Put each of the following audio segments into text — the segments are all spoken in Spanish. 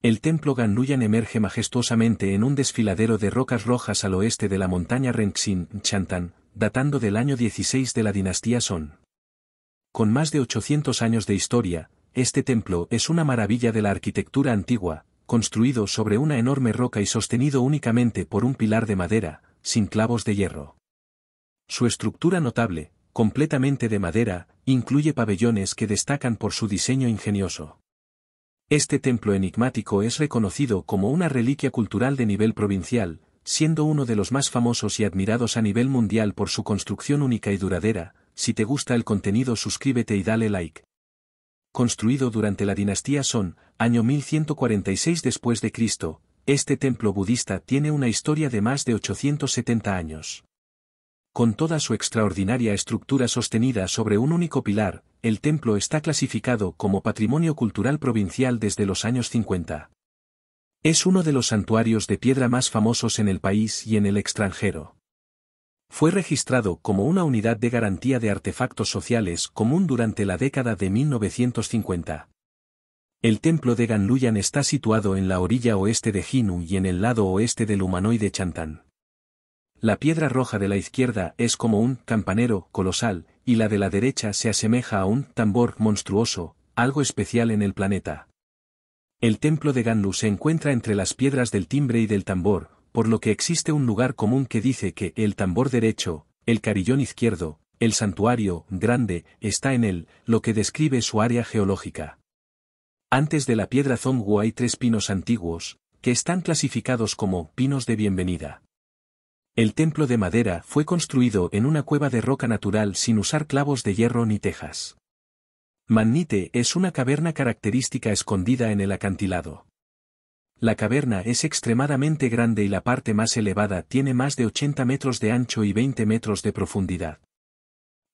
El templo Ganluyan emerge majestuosamente en un desfiladero de rocas rojas al oeste de la montaña Renxin, Chantan, datando del año 16 de la dinastía Son. Con más de 800 años de historia, este templo es una maravilla de la arquitectura antigua, construido sobre una enorme roca y sostenido únicamente por un pilar de madera, sin clavos de hierro. Su estructura notable, completamente de madera, incluye pabellones que destacan por su diseño ingenioso. Este templo enigmático es reconocido como una reliquia cultural de nivel provincial, siendo uno de los más famosos y admirados a nivel mundial por su construcción única y duradera, si te gusta el contenido suscríbete y dale like. Construido durante la dinastía Son, año 1146 después de Cristo, este templo budista tiene una historia de más de 870 años. Con toda su extraordinaria estructura sostenida sobre un único pilar, el templo está clasificado como Patrimonio Cultural Provincial desde los años 50. Es uno de los santuarios de piedra más famosos en el país y en el extranjero. Fue registrado como una unidad de garantía de artefactos sociales común durante la década de 1950. El templo de Ganluyan está situado en la orilla oeste de Jinu y en el lado oeste del humanoide Chantan. La piedra roja de la izquierda es como un campanero colosal, y la de la derecha se asemeja a un tambor monstruoso, algo especial en el planeta. El templo de Ganlu se encuentra entre las piedras del timbre y del tambor, por lo que existe un lugar común que dice que el tambor derecho, el carillón izquierdo, el santuario, grande, está en él, lo que describe su área geológica. Antes de la piedra Zongwu hay tres pinos antiguos, que están clasificados como pinos de bienvenida. El templo de madera fue construido en una cueva de roca natural sin usar clavos de hierro ni tejas. Magnite es una caverna característica escondida en el acantilado. La caverna es extremadamente grande y la parte más elevada tiene más de 80 metros de ancho y 20 metros de profundidad.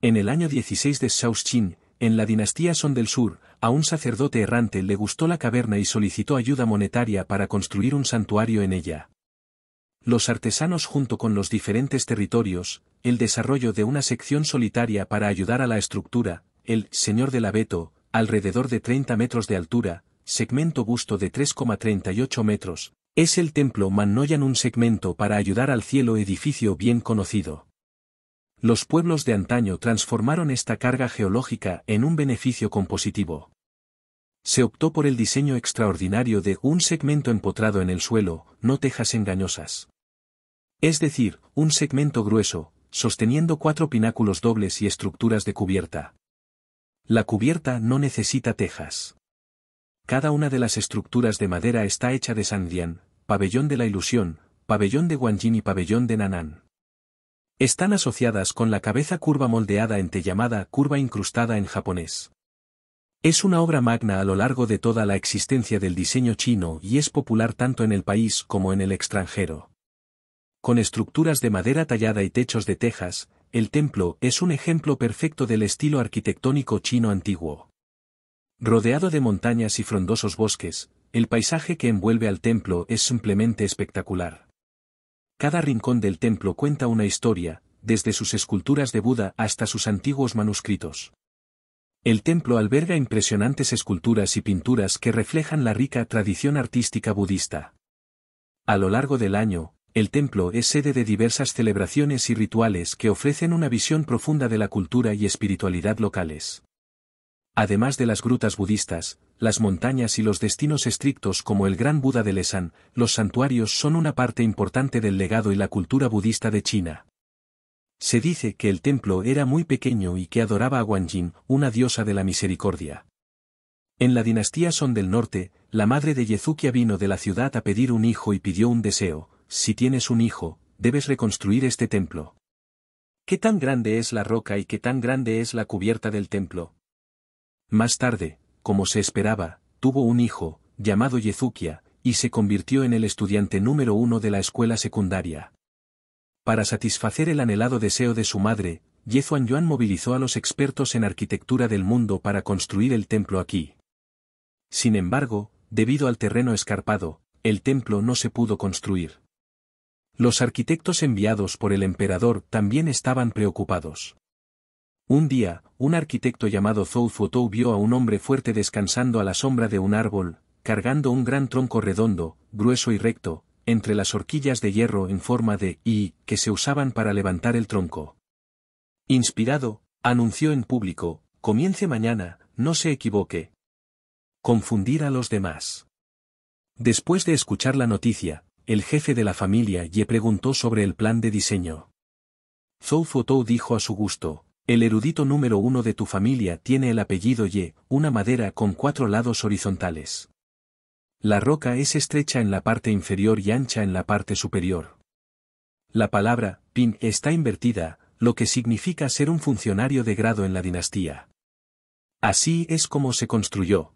En el año 16 de Shaoxin, en la dinastía Son del Sur, a un sacerdote errante le gustó la caverna y solicitó ayuda monetaria para construir un santuario en ella los artesanos junto con los diferentes territorios, el desarrollo de una sección solitaria para ayudar a la estructura, el Señor del Abeto, alrededor de 30 metros de altura, segmento busto de 3,38 metros, es el templo Mannoyan un segmento para ayudar al cielo edificio bien conocido. Los pueblos de antaño transformaron esta carga geológica en un beneficio compositivo. Se optó por el diseño extraordinario de un segmento empotrado en el suelo, no tejas engañosas. Es decir, un segmento grueso, sosteniendo cuatro pináculos dobles y estructuras de cubierta. La cubierta no necesita tejas. Cada una de las estructuras de madera está hecha de sandian, pabellón de la ilusión, pabellón de guanjin y pabellón de Nanan. Están asociadas con la cabeza curva moldeada en te llamada curva incrustada en japonés. Es una obra magna a lo largo de toda la existencia del diseño chino y es popular tanto en el país como en el extranjero con estructuras de madera tallada y techos de tejas, el templo es un ejemplo perfecto del estilo arquitectónico chino antiguo. Rodeado de montañas y frondosos bosques, el paisaje que envuelve al templo es simplemente espectacular. Cada rincón del templo cuenta una historia, desde sus esculturas de Buda hasta sus antiguos manuscritos. El templo alberga impresionantes esculturas y pinturas que reflejan la rica tradición artística budista. A lo largo del año, el templo es sede de diversas celebraciones y rituales que ofrecen una visión profunda de la cultura y espiritualidad locales. Además de las grutas budistas, las montañas y los destinos estrictos como el Gran Buda de Lesan, los santuarios son una parte importante del legado y la cultura budista de China. Se dice que el templo era muy pequeño y que adoraba a Guanyin, una diosa de la misericordia. En la dinastía Son del Norte, la madre de Yezukia vino de la ciudad a pedir un hijo y pidió un deseo, si tienes un hijo, debes reconstruir este templo. ¿Qué tan grande es la roca y qué tan grande es la cubierta del templo? Más tarde, como se esperaba, tuvo un hijo, llamado Yezukia, y se convirtió en el estudiante número uno de la escuela secundaria. Para satisfacer el anhelado deseo de su madre, Yezuan Yuan movilizó a los expertos en arquitectura del mundo para construir el templo aquí. Sin embargo, debido al terreno escarpado, el templo no se pudo construir. Los arquitectos enviados por el emperador también estaban preocupados. Un día, un arquitecto llamado Zhou Tou vio a un hombre fuerte descansando a la sombra de un árbol, cargando un gran tronco redondo, grueso y recto, entre las horquillas de hierro en forma de I, que se usaban para levantar el tronco. Inspirado, anunció en público, comience mañana, no se equivoque. Confundir a los demás. Después de escuchar la noticia, el jefe de la familia Ye preguntó sobre el plan de diseño. Zhou Fotou dijo a su gusto, el erudito número uno de tu familia tiene el apellido Ye, una madera con cuatro lados horizontales. La roca es estrecha en la parte inferior y ancha en la parte superior. La palabra pin está invertida, lo que significa ser un funcionario de grado en la dinastía. Así es como se construyó.